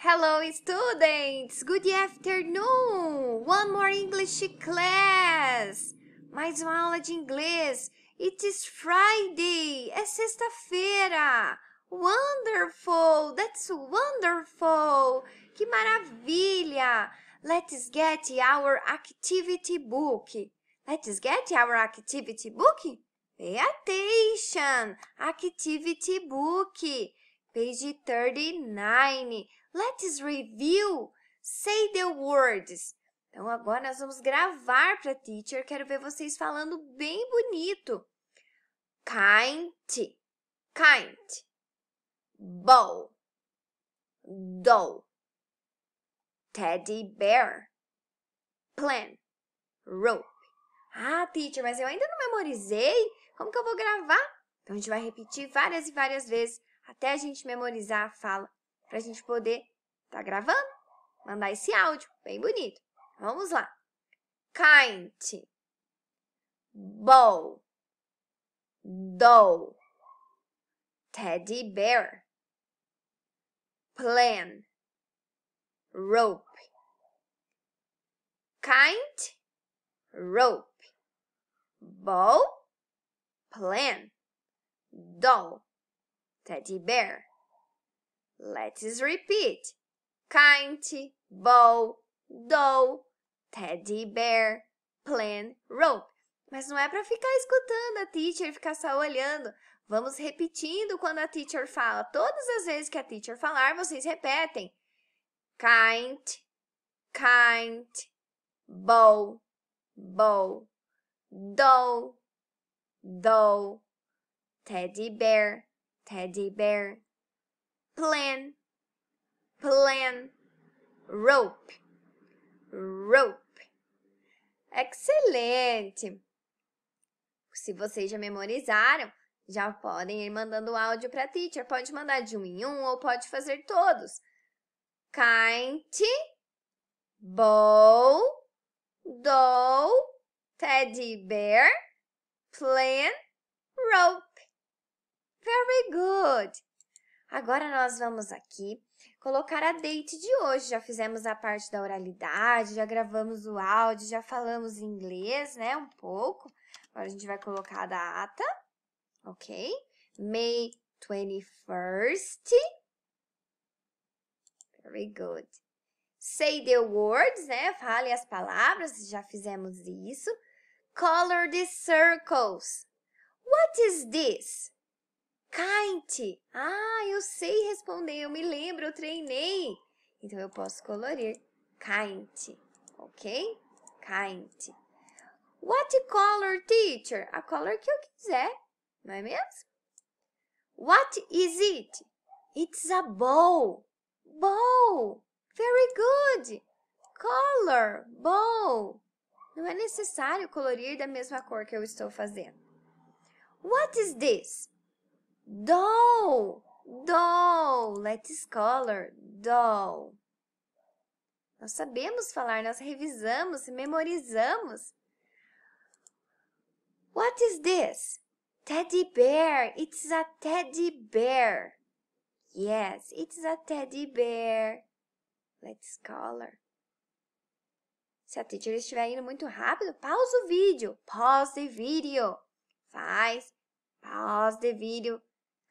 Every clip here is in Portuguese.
Hello, students! Good afternoon! One more English class! Mais uma aula de inglês! It is Friday! É sexta-feira! Wonderful! That's wonderful! Que maravilha! Let's get our activity book. Let's get our activity book? Pay attention! Activity book! Page 39. Let's review. Say the words. Então, agora nós vamos gravar para teacher. Quero ver vocês falando bem bonito. Kind, kind, bow, doll, teddy bear, plan, rope. Ah, teacher, mas eu ainda não memorizei. Como que eu vou gravar? Então, a gente vai repetir várias e várias vezes até a gente memorizar a fala, para a gente poder tá gravando, mandar esse áudio bem bonito. Vamos lá. Kind, bow, doll, teddy bear, plan, rope, kind, rope, bow, plan, doll teddy bear. Let's repeat. Kind, bow, doll, teddy bear, plan, rope. Mas não é para ficar escutando a teacher, ficar só olhando. Vamos repetindo quando a teacher fala. Todas as vezes que a teacher falar, vocês repetem. Kind, kind, bow, bow, doll, doll, teddy bear, teddy bear. Plan, plan, rope, rope. Excelente! Se vocês já memorizaram, já podem ir mandando o áudio para a teacher. Pode mandar de um em um ou pode fazer todos. Kind, bow, doll, teddy bear, plan, rope. Very good! Agora nós vamos aqui colocar a date de hoje. Já fizemos a parte da oralidade, já gravamos o áudio, já falamos inglês, né? Um pouco. Agora a gente vai colocar a data, ok? May 21st. Very good. Say the words, né? Fale as palavras, já fizemos isso. Color the circles. What is this? Kite. Ah, eu sei responder, eu me lembro, eu treinei. Então, eu posso colorir kite, ok? Kite. What color, teacher? A color que eu quiser, não é mesmo? What is it? It's a bow. Bow. Very good. Color. bow. Não é necessário colorir da mesma cor que eu estou fazendo. What is this? Doll, doll, let's color, doll. Nós sabemos falar, nós revisamos, memorizamos. What is this? Teddy bear, it's a teddy bear. Yes, it's a teddy bear. Let's color. Se a teacher estiver indo muito rápido, pausa o vídeo. Pause the video. Faz. Pause the video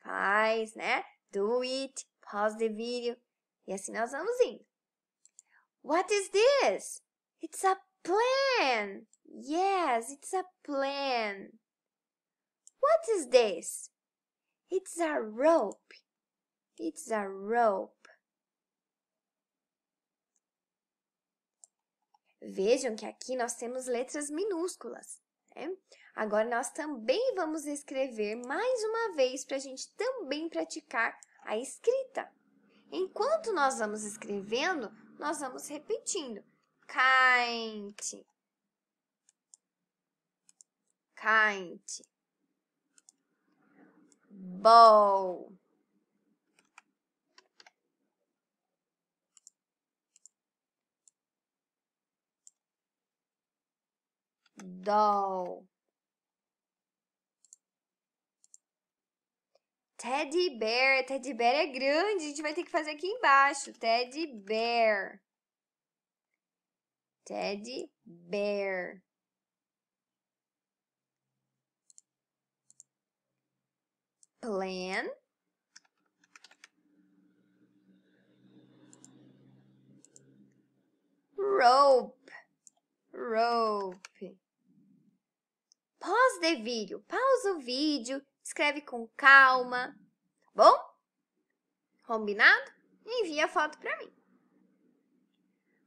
faz, né? Do it, pause the video. E assim nós vamos indo. What is this? It's a plan. Yes, it's a plan. What is this? It's a rope. It's a rope. Vejam que aqui nós temos letras minúsculas. Né? Agora nós também vamos escrever mais uma vez para a gente também praticar a escrita. Enquanto nós vamos escrevendo, nós vamos repetindo. Kind, kind, ball, doll. Teddy bear. Teddy bear é grande. A gente vai ter que fazer aqui embaixo. Teddy bear. Teddy bear. Plan. Rope. Rope de vídeo, pausa o vídeo, escreve com calma. Bom? Combinado? Envia a foto para mim.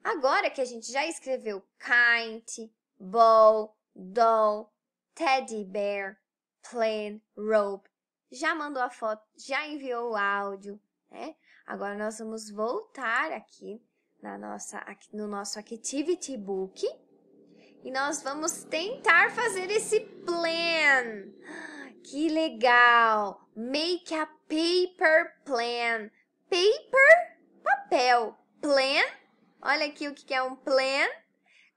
Agora que a gente já escreveu kind, ball, doll, teddy bear, plan, rope, já mandou a foto, já enviou o áudio, né? Agora nós vamos voltar aqui na nossa aqui no nosso activity book e nós vamos tentar fazer esse plan. Que legal! Make a paper plan. Paper, papel. Plan, olha aqui o que é um plan.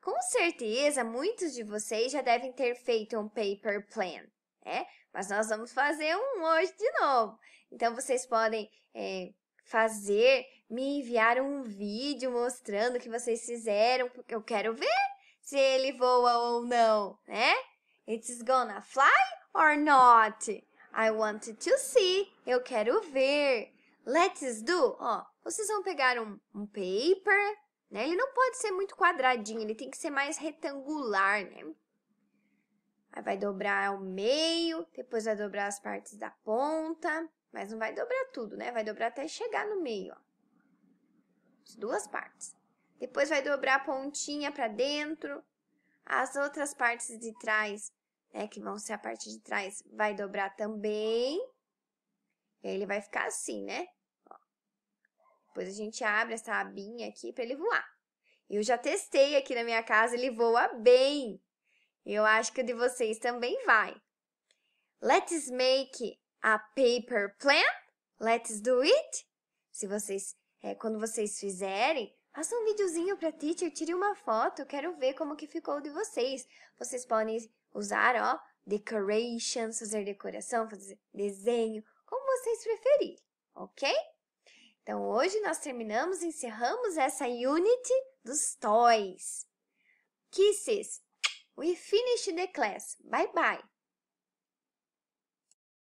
Com certeza, muitos de vocês já devem ter feito um paper plan, né? Mas nós vamos fazer um hoje de novo. Então, vocês podem é, fazer, me enviar um vídeo mostrando o que vocês fizeram, porque eu quero ver se ele voa ou não, né? It's gonna fly or not? I want to see. Eu quero ver. Let's do. Ó, vocês vão pegar um, um paper, né? Ele não pode ser muito quadradinho, ele tem que ser mais retangular, né? Aí vai dobrar ao meio, depois vai dobrar as partes da ponta, mas não vai dobrar tudo, né? Vai dobrar até chegar no meio, ó. As duas partes. Depois vai dobrar a pontinha para dentro. As outras partes de trás, né, que vão ser a parte de trás, vai dobrar também. E ele vai ficar assim, né? Ó. Depois a gente abre essa abinha aqui para ele voar. Eu já testei aqui na minha casa, ele voa bem. Eu acho que o de vocês também vai. Let's make a paper plan. Let's do it. Se vocês, é, quando vocês fizerem, Faça um videozinho pra teacher, tire uma foto, quero ver como que ficou de vocês. Vocês podem usar, ó, decorations, fazer decoração, fazer desenho, como vocês preferirem, ok? Então, hoje nós terminamos, encerramos essa unity dos toys. Kisses! We finished the class. Bye-bye!